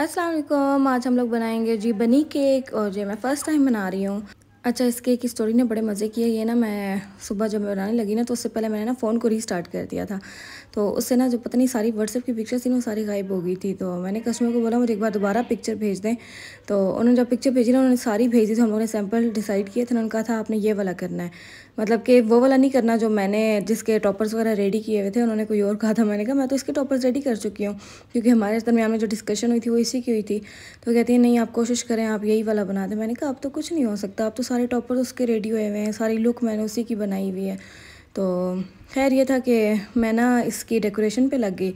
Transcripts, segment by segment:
अस्सलाम वालेकुम आज हम लोग बनाएंगे जी बनी केक और ये मैं फ़र्स्ट टाइम बना रही हूँ अच्छा इस केक की स्टोरी ने बड़े मज़े किए ये ना मैं सुबह जब बनाने लगी ना तो उससे पहले मैंने ना फ़ोन को रीस्टार्ट कर दिया था तो उससे ना जो पता नहीं सारी व्हाट्सएप की पिक्चर थी ना सारी गायब हो गई थी तो मैंने कस्टमर को बोला मुझे एक बार दोबारा पिक्चर भेज दें तो उन्होंने जब पिक्चर भेजी ना उन्होंने सारी भेजी थी हम लोगों ने सैम्पल डिसाइड किए थे उन्होंने कहा था आपने ये वाला करना है मतलब कि वो वाला नहीं करना जो मैंने जिसके टॉपर्स वगैरह रेडी किए हुए थे उन्होंने कोई और कहा था मैंने कहा मैं तो इसके टॉपर्स रेडी कर चुकी हूँ क्योंकि हमारे दरमियान में जो डिस्कशन हुई थी वो इसी की हुई थी तो कहती है नहीं आप कोशिश करें आप यही वाला बना दें मैंने कहा अब तो कुछ नहीं हो सकता अब तो सारे टॉपर्स उसके रेडी हुए हुए हैं सारी लुक मैंने उसी की बनाई हुई है तो खैर ये था कि मैं ना इसकी डेकोरेशन पे लग गई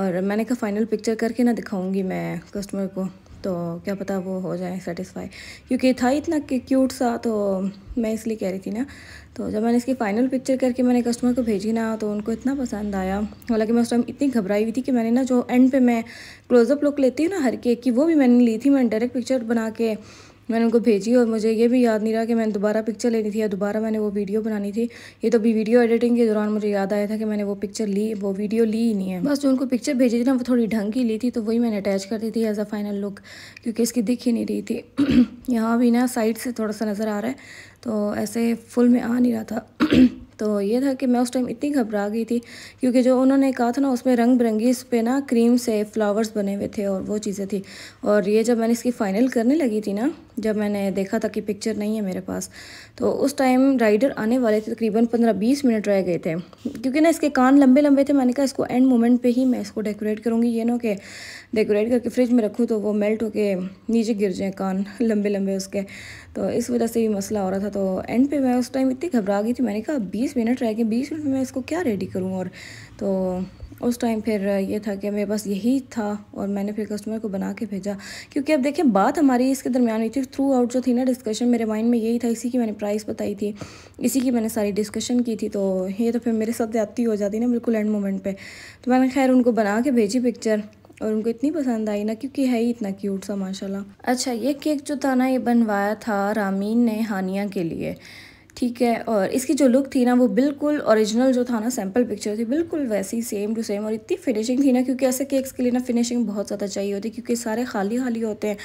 और मैंने कहा फ़ाइनल पिक्चर करके ना दिखाऊंगी मैं कस्टमर को तो क्या पता वो हो जाए सेटिस्फाई क्योंकि था इतना क्यूट सा तो मैं इसलिए कह रही थी ना तो जब मैंने इसकी फ़ाइनल पिक्चर करके मैंने कस्टमर को भेजी ना तो उनको इतना पसंद आया हालांकि मैं उस टाइम इतनी घबराई हुई थी कि मैंने ना जो एंड पे मैं क्लोजअप लुक लेती हूँ ना हर केक की वो भी मैंने ली थी मैंने डायरेक्ट पिक्चर बना के मैंने उनको भेजी और मुझे ये भी याद नहीं रहा कि मैंने दोबारा पिक्चर लेनी थी या दोबारा मैंने वो वीडियो बनानी थी ये तो अभी वीडियो एडिटिंग के दौरान मुझे याद आया था कि मैंने वो पिक्चर ली वो वीडियो ली ही नहीं है बस जो उनको पिक्चर भेजी थी ना वो थोड़ी ढंग की ली थी तो वही मैंने अटैच कर दी थी एज अ फाइनल लुक क्योंकि इसकी दिख ही नहीं रही थी यहाँ भी ना साइड से थोड़ा सा नज़र आ रहा है तो ऐसे फुल में आ नहीं रहा था तो ये था कि मैं उस टाइम इतनी घबरा गई थी क्योंकि जो उन्होंने कहा था ना उसमें रंग बिरंगी इस पर ना क्रीम से फ्लावर्स बने हुए थे और वो चीज़ें थी और ये जब मैंने इसकी फ़ाइनल करने लगी थी ना जब मैंने देखा था कि पिक्चर नहीं है मेरे पास तो उस टाइम राइडर आने वाले थे तकरीबन पंद्रह बीस मिनट रह गए थे क्योंकि ना इसके कान लंबे लंबे थे मैंने कहा इसको एंड मोमेंट पर ही मैं इसको डेकोरेट करूँगी ये ना कि डेकोरेट करके फ्रिज में रखूँ तो वो मेल्ट होके नीचे गिर जाए कान लंबे लंबे उसके तो इस वजह से भी मसला हो रहा था तो एंड पे मैं उस टाइम इतनी घबरा गई थी मैंने कहा बीस बीस मिनट रह गए बीस मिनट में मैं इसको क्या रेडी करूँ और तो उस टाइम फिर ये था कि मेरे पास यही था और मैंने फिर कस्टमर को बना के भेजा क्योंकि अब देखें बात हमारी इसके दरमियान हुई थी थ्रू आउट जो थी ना डिस्कशन मेरे माइंड में यही था इसी की मैंने प्राइस बताई थी इसी की मैंने सारी डिस्कशन की थी तो ये तो फिर मेरे साथ ज़्यादती हो जाती ना बिल्कुल एंड मोमेंट पर तो मैंने खैर उनको बना के भेजी पिक्चर और उनको इतनी पसंद आई ना क्योंकि है ही इतना क्यूट सा माशाल्लाह अच्छा ये केक जो था ना ये बनवाया था रामीन ने हानिया के लिए ठीक है और इसकी जो लुक थी ना वो बिल्कुल ओरिजिनल जो था ना सैम्पल पिक्चर थी बिल्कुल वैसी सेम टू सेम और इतनी फिनिशिंग थी ना क्योंकि ऐसे केक्स के लिए ना फिनिशिंग बहुत ज़्यादा चाहिए होती है क्योंकि सारे खाली खाली होते हैं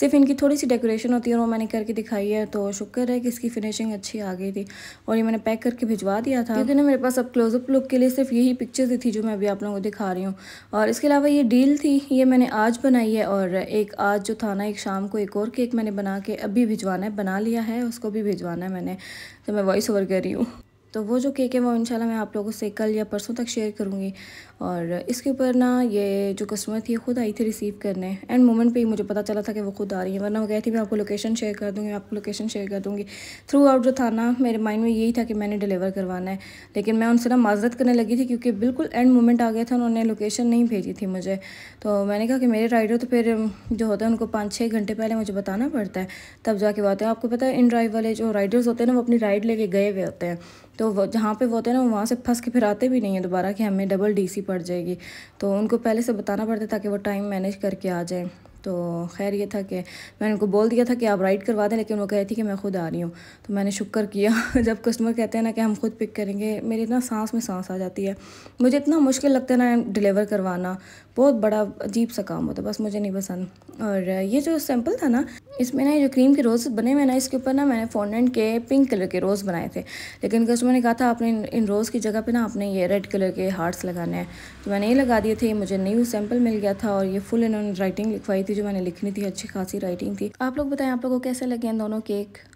सिर्फ इनकी थोड़ी सी डेकोरेशन होती है और वो मैंने करके दिखाई है तो शुक्र है कि इसकी फिनिशिंग अच्छी आ गई थी और ये मैंने पैक करके भिजवा दिया था क्योंकि ना मेरे पास अब क्लोजअप लुक के लिए सिर्फ यही पिक्चर्स थी जो मैं अभी आप लोगों को दिखा रही हूँ और इसके अलावा ये डील थी ये मैंने आज बनाई है और एक आज जो था ना एक शाम को एक और केक मैंने बना के अभी भिजवाना है बना लिया है उसको भी भिजवाना है मैंने जब तो मैं वॉइस ओवर कर रही हूँ तो वो जो केक है वो इंशाल्लाह मैं आप लोगों से कल या परसों तक शेयर करूँगी और इसके ऊपर ना ये जो कस्टमर थी खुद आई थी रिसीव करने एंड मोमेंट पे ही मुझे पता चला था कि वो खुद आ रही है वरना वो गई थी मैं आपको लोकेशन शेयर कर दूँगी मैं आपको लोकेशन शेयर कर दूँगी थ्रू आउट जो था ना मेरे माइंड में यही था कि मैंने डिलीवर करवाना है लेकिन मैं उनसे ना माजरत करने लगी थी क्योंकि बिल्कुल एंड मोमेंट आ गया था उन्होंने लोकेशन नहीं भेजी थी मुझे तो मैंने कहा कि मेरे राइडर तो फिर जो होता है उनको पाँच छः घंटे पहले मुझे बताना पड़ता है तब जाके हैं आपको पता है इन ड्राइव वाले जो राइडर्स होते हैं ना वो अपनी राइड लेके गए हुए होते हैं तो जहाँ पे वो होते हैं ना वहाँ से फंस के फिर आते भी नहीं हैं दोबारा कि हमें डबल डीसी पड़ जाएगी तो उनको पहले से बताना पड़ता है ताकि वो टाइम मैनेज करके आ जाए तो खैर ये था कि मैंने उनको बोल दिया था कि आप राइड करवा दें लेकिन वो कह रही थी कि मैं खुद आ रही हूँ तो मैंने शुक्र किया जब कस्टमर कहते हैं ना कि हम खुद पिक करेंगे मेरी इतना सांस में सांस आ जाती है मुझे इतना मुश्किल लगता है ना डिलीवर करवाना बहुत बड़ा अजीब सा काम होता है बस मुझे नहीं पसंद और ये जो सैम्पल था ना इसमें ना जो क्रीम के रोज़ बने हुए ना इसके ऊपर ना मैंने फोनेंट के पिंक कलर के रोज़ बनाए थे लेकिन कस्टमर ने कहा था आपने इन रोज़ की जगह पर ना आपने ये रेड कलर के हार्ट्स लगाने हैं तो मैंने ये लगा दिए थे मुझे वो सैम्पल मिल गया था और ये फुल इन्होंने राइटिंग लिखवाई थी जो मैंने लिखनी थी अच्छी खासी राइटिंग थी आप लोग बताएं आप लोगों को कैसे लगे इन दोनों केक